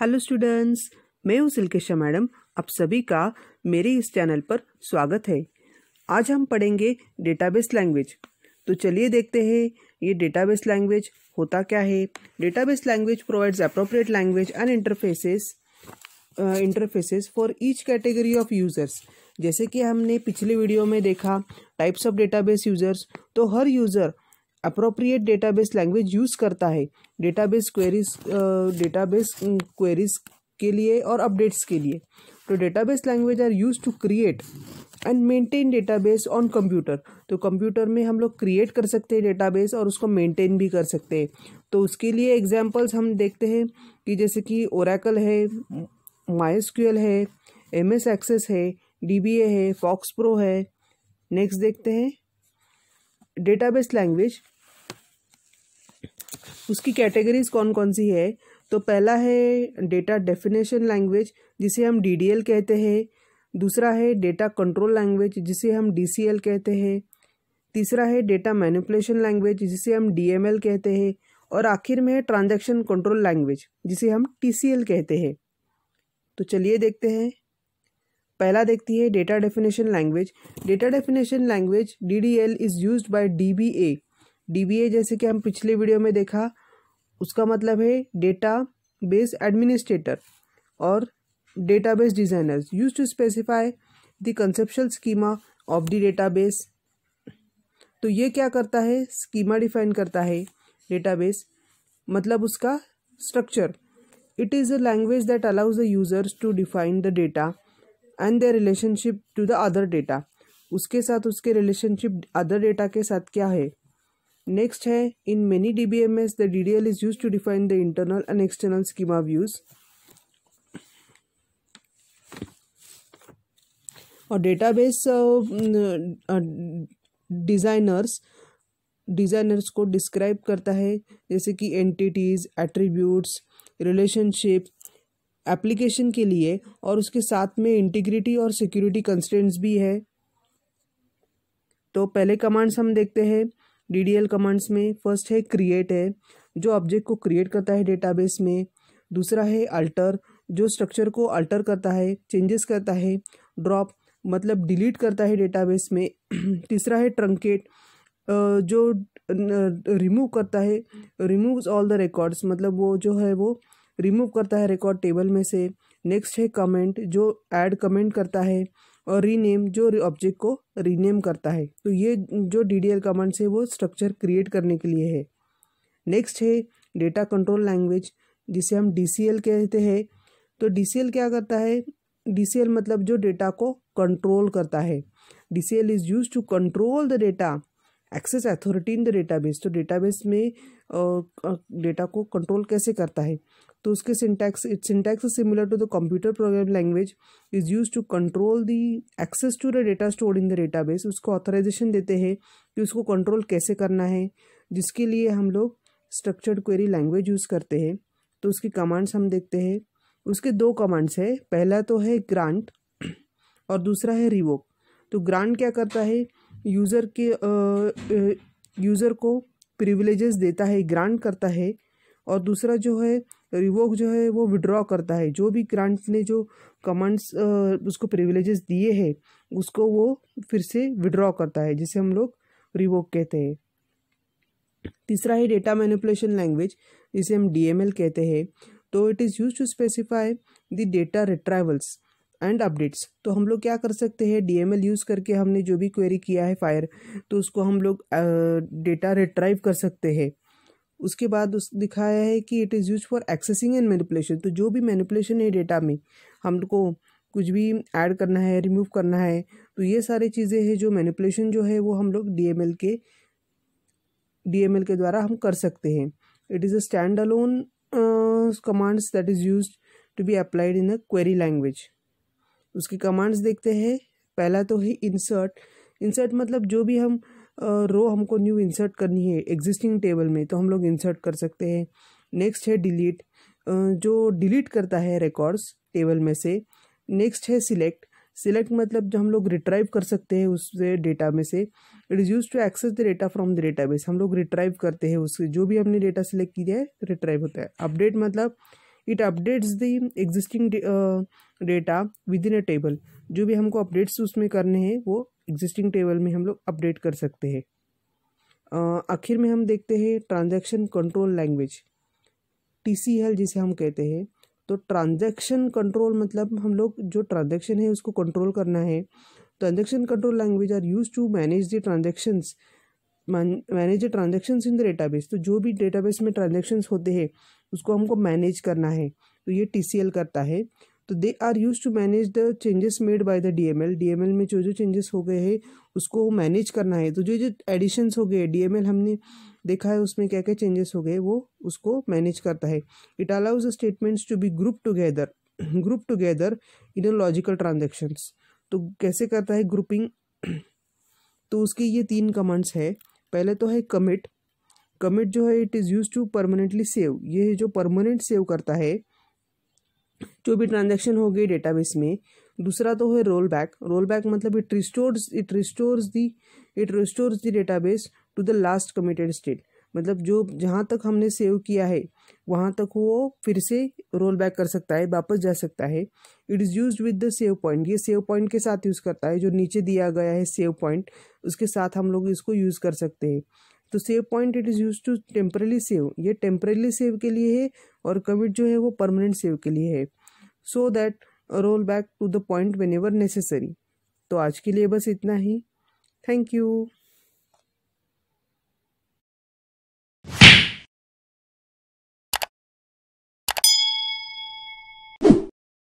hello students मैं हूँ सिल्केशा madam आप सभी का मेरे इस चैनल पर स्वागत है आज हम पढ़ेंगे डेटाबेस लैंग्वेज तो चलिए देखते हैं ये डेटाबेस लैंग्वेज होता क्या है database language provides appropriate language and interfaces interfaces for each category of users जैसे कि हमने पिछले वीडियो में देखा टाइप्स ऑफ डेटाबेस यूज़र्स तो हर user appropriate database language use करता है डेटाबेस क्वेरीज डेटाबेस क्वेरीज के लिए और अपडेट्स के लिए तो database language are use to create and maintain database on computer तो कंप्यूटर में हम लोग क्रिएट कर सकते हैं डेटाबेस और उसको मेंटेन भी कर सकते हैं तो उसके लिए एग्जांपल्स हम देखते हैं कि जैसे कि ओरेकल है माइस्क्यूएल है एम एस एक्सेस है डी बी ए है फॉक्स प्रो है नेक्स्ट देखते हैं डेटाबेस लैंग्वेज उसकी कैटेगरीज कौन कौन सी है तो पहला है डेटा डेफिनेशन लैंग्वेज जिसे हम डी कहते हैं दूसरा है डेटा कंट्रोल लैंग्वेज जिसे हम डी कहते हैं तीसरा है डेटा मैनिपुलेशन लैंग्वेज जिसे हम डी कहते हैं और आखिर में है ट्रांजेक्शन कंट्रोल लैंग्वेज जिसे हम टी कहते हैं तो चलिए देखते हैं पहला देखती है data definition language data definition language D D L is use by D B A D जैसे कि हम पिछले वीडियो में देखा उसका मतलब है डेटा बेस एडमिनिस्ट्रेटर और data designers use to specify the conceptual schema of the data base तो ये क्या करता है स्कीमा डिफाइन करता है बेस मतलब उसका structure it is a language that allows the users to define the data and the relationship to the other data उसके साथ उसके रिलेशनशिप अदर डेटा के साथ क्या है नेक्स्ट है in many D B M S the D D L is use to define the internal and external schema views और database designers designers को डिस्क्राइब करता है जैसे कि एंटिटीज़ एट्रीब्यूट्स रिलेशनशिप एप्लीकेशन के लिए और उसके साथ में इंटीग्रिटी और सिक्योरिटी कंस्टेंट्स भी है तो पहले कमांड्स हम देखते हैं डी डी एल कमांड्स में फर्स्ट है क्रिएट है जो ऑब्जेक्ट को क्रिएट करता है डेटाबेस में दूसरा है अल्टर जो स्ट्रक्चर को अल्टर करता है चेंजेस करता है ड्रॉप मतलब डिलीट करता है डेटाबेस में तीसरा है ट्रंकेट जो रिमूव करता है रिमूव ऑल द रिकॉर्ड्स मतलब वो जो है वो रिमूव करता है रिकॉर्ड टेबल में से नेक्स्ट है कमेंट जो ऐड कमेंट करता है और रीनेम जो ऑब्जेक्ट को रीनेम करता है तो ये जो डी डी एल कमांड्स है वो स्ट्रक्चर क्रिएट करने के लिए है नेक्स्ट है डेटा कंट्रोल लैंग्वेज जिसे हम डी सी एल कहते हैं तो डी सी एल क्या करता है डी सी एल मतलब जो डेटा को कंट्रोल करता है D C L is use to control the data access authority in the database तो डेटाबेस में डेटा को कंट्रोल कैसे करता है तो उसके syntax it syntax similar to the computer program language is use to control the access to the data stored in the database उसको authorization देते हैं कि उसको कंट्रोल कैसे करना है जिसके लिए हम लोग स्ट्रक्चर्ड क्वेरी लैंग्वेज यूज़ करते हैं तो उसकी कमांड्स हम देखते हैं उसके दो कमांड्स है पहला तो है ग्रांट और दूसरा है रिवोक तो ग्रांट क्या करता है यूज़र के यूज़र को प्रिविलेजेस देता है ग्रांट करता है और दूसरा जो है रिवोक जो है वो विड्रॉ करता है जो भी ग्रांट ने जो कमांड्स उसको प्रिविलेजेस दिए हैं उसको वो फिर से विड्रॉ करता है जिसे हम लोग रिवोक कहते हैं तीसरा है डेटा मैनिपुलेशन लैंग्वेज जिसे हम डी कहते हैं तो it is use to specify the data retrievals and updates तो हम लोग क्या कर सकते हैं डीएमएल यूज़ करके हमने जो भी क्वेरी किया है फायर तो उसको हम लोग डेटा रिट्राइव कर सकते हैं उसके बाद उस दिखाया है कि it is use for accessing and manipulation तो जो भी मैनिपुलेशन है डेटा में हम को कुछ भी ऐड करना है रिमूव करना है तो ये सारी चीज़ें हैं जो मैनिपुलेशन जो है वो हम लोग डी के डी के द्वारा हम कर सकते हैं it is a stand alone commands that is use to be applied in a query language उसकी कमांड्स देखते हैं पहला तो है इंसर्ट इंसर्ट मतलब जो भी हम रो uh, हमको न्यू इंसर्ट करनी है एग्जिस्टिंग टेबल में तो हम लोग इंसर्ट कर सकते हैं नेक्स्ट है डिलीट uh, जो डिलीट करता है रिकॉर्ड्स टेबल में से नेक्स्ट है सिलेक्ट सिलेक्ट मतलब जो हम लोग रिट्राइव कर सकते हैं उससे डेटा में से it is use to access the data from the database हम लोग रिट्राइव करते हैं उससे जो भी हमने डेटा सेलेक्ट किया है रिट्राइव होता है अपडेट मतलब it updates the existing data within a table जो भी हमको अपडेट्स उसमें करने हैं वो एग्जिस्टिंग टेबल में हम लोग अपडेट कर सकते हैं uh, आखिर में हम देखते हैं transaction control language T C L जिसे हम कहते हैं तो ट्रांजैक्शन कंट्रोल मतलब हम लोग जो ट्रांजैक्शन है उसको कंट्रोल करना है transaction control language are use to manage the transactions manage the transactions in the database तो जो भी डेटाबेस में ट्रांजेक्शन्स होते हैं उसको हमको मैनेज करना है तो ये टी करता है तो they are use to manage the changes made by the DML DML में जो जो चेंजेस हो गए हैं उसको मैनेज करना है तो जो जो एडिशंस हो गए डीएमएल हमने देखा है उसमें क्या क्या चेंजेस हो गए वो उसको मैनेज करता है it allows the statements to be group together group together in logical transactions तो कैसे करता है ग्रुपिंग तो उसकी ये तीन कमांड्स है पहले तो है कमिट कमिट जो है it is use to permanently save ये जो परमानेंट सेव करता है जो भी ट्रांजेक्शन हो गई डेटाबेस में दूसरा तो है रोल बैक रोल बैक मतलब it restores it restores the it restores the database to the last committed state मतलब जो जहाँ तक हमने सेव किया है वहाँ तक वो फिर से रोल बैक कर सकता है वापस जा सकता है it is use with the save point ये सेव पॉइंट के साथ यूज़ करता है जो नीचे दिया गया है सेव पॉइंट उसके साथ हम लोग इसको यूज़ कर सकते हैं तो save point it is use to temporarily save ये टेम्परेली सेव के लिए है और कमिट जो है वो परमानेंट सेव के लिए है so that roll back to the point whenever necessary तो आज के लिए बस इतना ही थैंक यू